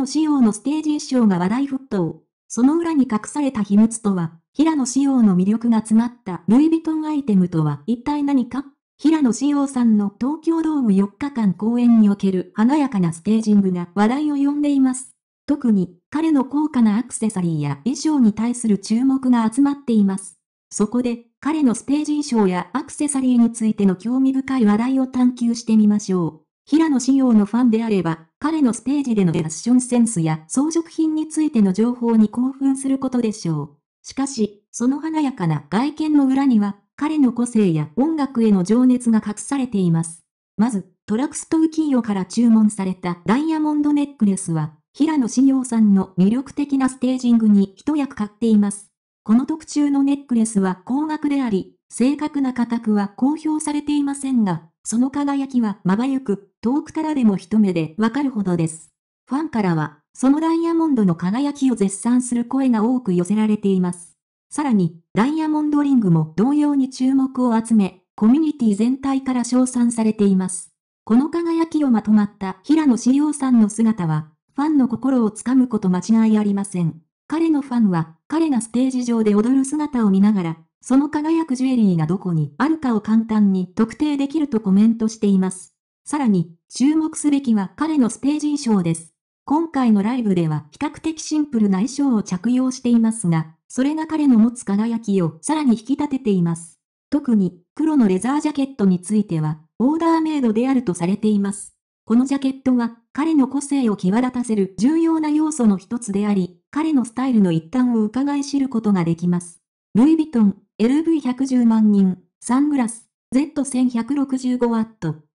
野仕様のステージ衣装が話題沸騰。その裏に隠された秘密とは、平野仕様の魅力が詰まったルイ・ヴィトンアイテムとは一体何か平野紫耀さんの東京ドーム4日間公演における華やかなステージングが話題を呼んでいます。特に彼の高価なアクセサリーや衣装に対する注目が集まっています。そこで彼のステージ衣装やアクセサリーについての興味深い話題を探求してみましょう。平野紫耀のファンであれば彼のステージでのファッションセンスや装飾品についての情報に興奮することでしょう。しかし、その華やかな外見の裏には、彼の個性や音楽への情熱が隠されています。まず、トラクストウキーヨから注文されたダイヤモンドネックレスは、平野志耀さんの魅力的なステージングに一役買っています。この特注のネックレスは高額であり、正確な価格は公表されていませんが、その輝きはまばゆく、遠くからでも一目でわかるほどです。ファンからは、そのダイヤモンドの輝きを絶賛する声が多く寄せられています。さらに、ダイヤモンドリングも同様に注目を集め、コミュニティ全体から称賛されています。この輝きをまとまった平野志陽さんの姿は、ファンの心をつかむこと間違いありません。彼のファンは、彼がステージ上で踊る姿を見ながら、その輝くジュエリーがどこにあるかを簡単に特定できるとコメントしています。さらに、注目すべきは彼のステージ衣装です。今回のライブでは比較的シンプルな衣装を着用していますが、それが彼の持つ輝きをさらに引き立てています。特に、黒のレザージャケットについては、オーダーメイドであるとされています。このジャケットは、彼の個性を際立たせる重要な要素の一つであり、彼のスタイルの一端を伺い知ることができます。ルイ・ヴィトン、LV110 万人、サングラス、Z1165W、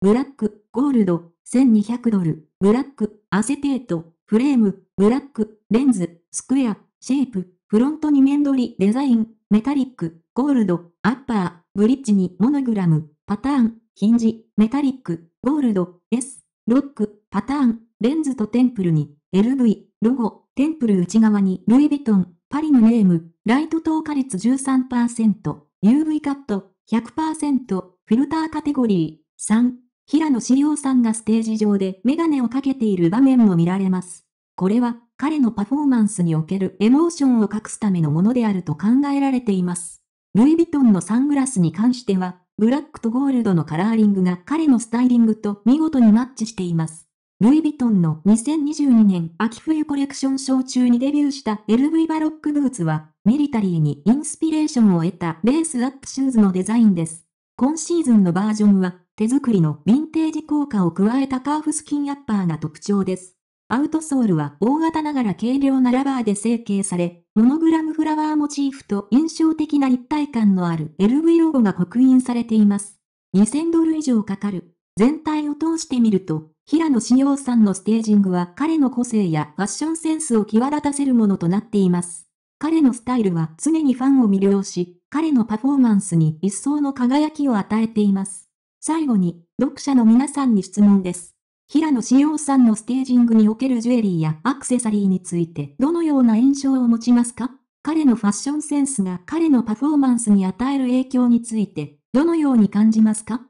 ブラック、ゴールド、1200ドル、ブラック、アセテート、フレーム、ブラック、レンズ、スクエア、シェイプ、フロント2面取り、デザイン、メタリック、ゴールド、アッパー、ブリッジにモノグラム、パターン、ヒンジ、メタリック、ゴールド、S、ロック、パターン、レンズとテンプルに、LV、ロゴ、テンプル内側に、ルイ・ヴィトン、パリのネーム、ライト透過率13%、UV カット100%、フィルターカテゴリー3、平野志陽さんがステージ上でメガネをかけている場面も見られます。これは彼のパフォーマンスにおけるエモーションを隠すためのものであると考えられています。ルイ・ヴィトンのサングラスに関しては、ブラックとゴールドのカラーリングが彼のスタイリングと見事にマッチしています。ルイ・ヴィトンの2022年秋冬コレクション賞中にデビューした LV バロックブーツは、ミリタリーにインスピレーションを得たベースアップシューズのデザインです。今シーズンのバージョンは、手作りのヴィンテージ効果を加えたカーフスキンアッパーが特徴です。アウトソールは大型ながら軽量なラバーで成形され、モノグラムフラワーモチーフと印象的な立体感のある LV ロゴが刻印されています。2000ドル以上かかる。全体を通してみると、平野紫耀さんのステージングは彼の個性やファッションセンスを際立たせるものとなっています。彼のスタイルは常にファンを魅了し、彼のパフォーマンスに一層の輝きを与えています。最後に、読者の皆さんに質問です。平野紫耀さんのステージングにおけるジュエリーやアクセサリーについてどのような印象を持ちますか彼のファッションセンスが彼のパフォーマンスに与える影響についてどのように感じますか